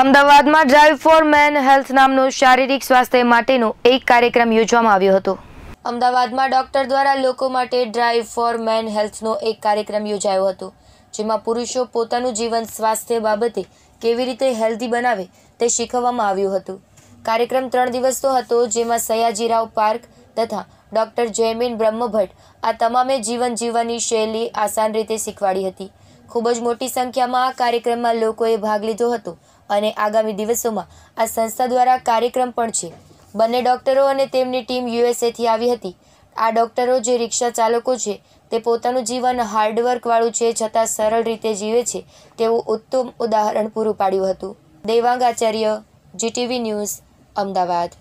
અમદાવાદમાં drive four main health નામનો શારીરિક સ્વાસ્થ્ય માટેનો એક કાર્યક્રમ યોજવામાં આવ્યો હતો અમદાવાદમાં ડોક્ટર દ્વારા લોકો માટે ડ્રાઈવ ફોર મેન હેલ્થનો એક કાર્યક્રમ યોજાયો હતો જેમાં પુરુષો પોતાનું જીવન સ્વાસ્થ્ય બાબતે કેવી રીતે હેલ્ધી બનાવે તે શીખવવામાં આવ્યું હતું કાર્યક્રમ ત્રણ દિવસનો હતો જેમાં સયાજીરાવ પાર્ક તથા ડૉક્ટર જયમીન બ્રહ્મભટ્ટ આ તમામે જીવન જીવવાની શૈલી આસાન રીતે શીખવાડી હતી ખૂબ જ મોટી સંખ્યામાં આ કાર્યક્રમમાં લોકોએ ભાગ લીધો હતો અને આગામી દિવસોમાં આ સંસ્થા દ્વારા કાર્યક્રમ પણ છે બંને ડૉક્ટરો અને તેમની ટીમ યુએસએથી આવી હતી આ ડૉક્ટરો જે રિક્ષા ચાલકો છે તે પોતાનું જીવન હાર્ડવર્કવાળું છે છતાં સરળ રીતે જીવે છે તેવું ઉત્તમ ઉદાહરણ પૂરું પાડ્યું હતું દેવાંગ આચાર્ય જીટીવી ન્યૂઝ અમદાવાદ